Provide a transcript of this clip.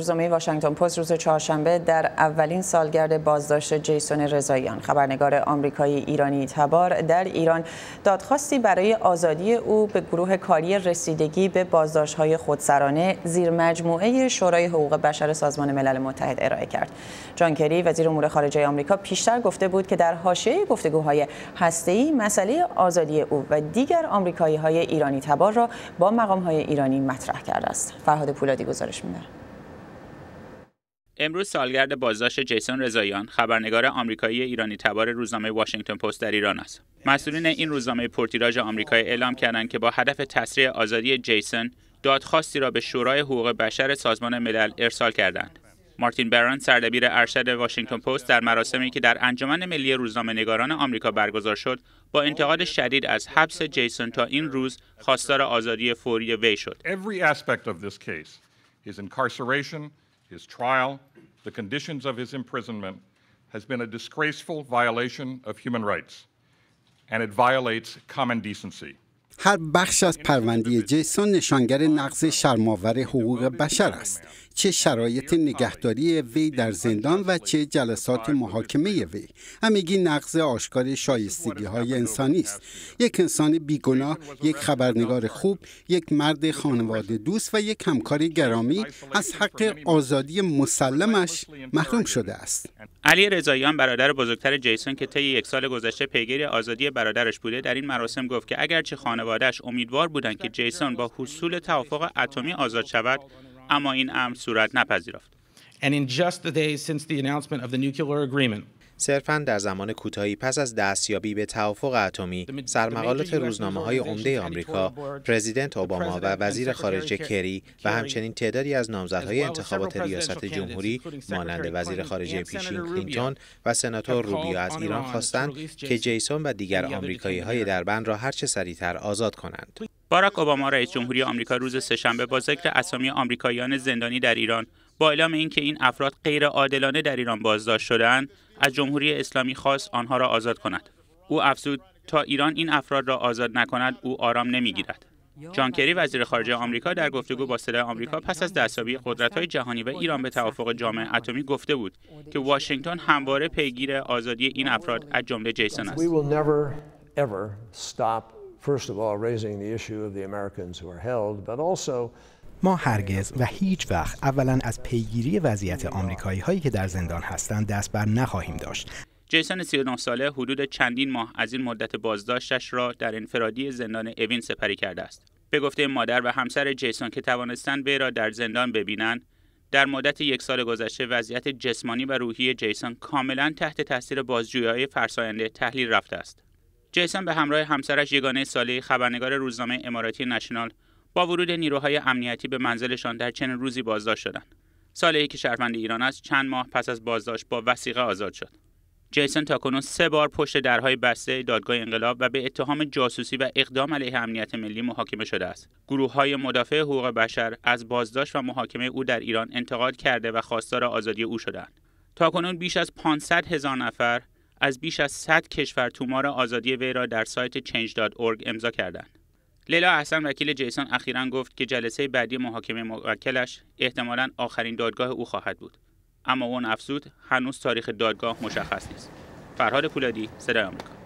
روزنامه واشنگتن پست روز چهارشنبه در اولین سالگرد بازداشت جیسون رضاییان خبرنگار آمریکایی ایرانی تبار در ایران دادخواستی برای آزادی او به گروه کاری رسیدگی به بازداشت‌های خودسرانه زیر مجموعه شورای حقوق بشر سازمان ملل متحد ارائه کرد. جان کری وزیر امور خارجه آمریکا پیشتر گفته بود که در حاشیه گفتگوهای هسته‌ای مسئله آزادی او و دیگر آمریکایی‌های ایرانی تبار را با مقام‌های ایرانی مطرح کرده است. فرهاد پولادی گزارش می‌دهد. امروز سالگرد بازداشت جیسون رضایان، خبرنگار آمریکایی ایرانی تبار روزنامه واشنگتن پست در ایران است مسئولین این روزنامه پرتیراژ آمریکایی اعلام کردند که با هدف تسریع آزادی جیسون دادخواستی را به شورای حقوق بشر سازمان ملل ارسال کردند مارتین بران سردبیر ارشد واشنگتن پست در مراسمی که در انجمن ملی روزنامه نگاران آمریکا برگزار شد با انتقاد شدید از حبس جیسون تا این روز خواستار آزادی فوری وی شد his trial, the conditions of his imprisonment, has been a disgraceful violation of human rights, and it violates common decency. هر بخش از پرونده جیسون نشانگر نقض شرماور حقوق بشر است چه شرایط نگهداری وی در زندان و چه جلسات محاکمه وی همگی نقض آشکار شایستگی های انسانی است یک انسان بیگناه یک خبرنگار خوب یک مرد خانواده دوست و یک همکار گرامی از حق آزادی مسلمش محروم شده است علی رضاییان برادر بزرگتر جیسون که طی یک سال گذشته پیگیری آزادی برادرش بوده در این مراسم گفت که اگرچه خانوادهش امیدوار بودند که جیسون با حصول توافق اتمی آزاد شود اما این امر صورت نپذیرفت and صرفا در زمان کوتاهی پس از دستیابی به توافق اتمی سرمقالات روزنامه های عمده آمریکا پرزیدنت اوباما و وزیر خارجه کری و همچنین تعدادی از نامزدهای انتخابات ریاست جمهوری مانند وزیر خارجه پیشین کلینتون و سناتور روبیو از ایران خواستند که جیسون و دیگر آمریکایی های در بند را هرچه سریعتر آزاد کنند باراک اوباما رئیس جمهوری آمریکا روز سهشنبه با ذکر اسامی آمریکاییان زندانی در ایران با اعلام اینکه این افراد غیر عادلانه در ایران بازداشت شدند از جمهوری اسلامی خواست آنها را آزاد کند او افزود تا ایران این افراد را آزاد نکند او آرام نمیگیرد جان کری وزیر خارجه آمریکا در گفتگو با صدای آمریکا پس از دستیابی قدرت‌های جهانی و ایران به توافق جامعه اتمی گفته بود که واشنگتن همواره پیگیر آزادی این افراد از جمله جیسون است. ما هرگز و هیچ وقت اولا از پیگیری وضعیت آمریکایی هایی که در زندان هستند دست بر نخواهیم داشت جیسن 39 ساله حدود چندین ماه از این مدت بازداشتش را در انفرادی زندان اوین سپری کرده است. به گفته مادر و همسر جیسون که توانستند وی را در زندان ببینند، در مدت یک سال گذشته وضعیت جسمانی و روحی جیسون کاملا تحت تاثیر بازجویی‌های فرساینده تحلیل رفته است. جیسون به همراه همسرش یگانه سالی خبرنگار روزنامه اماراتی نشنال با ورود نیروهای امنیتی به منزلشان در چنین روزی بازداشت شدند سالی که شهروند ایران است چند ماه پس از بازداشت با وسیقه آزاد شد جیسن تاکنون سه بار پشت درهای بسته دادگاه انقلاب و به اتهام جاسوسی و اقدام علیه امنیت ملی محاکمه شده است. گروه های مدافع حقوق بشر از بازداشت و محاکمه او در ایران انتقاد کرده و خواستار آزادی او شدند. تاکنون بیش از 500 هزار نفر از بیش از 100 کشور تومار آزادی وی را در سایت change.org امضا کردند. لیلا احسن وکیل جیسون اخیرا گفت که جلسه بعدی محاکمه موکلش احتمالا آخرین دادگاه او خواهد بود اما اون افزود هنوز تاریخ دادگاه مشخص نیست فرهاد پولادی صدای آمریکا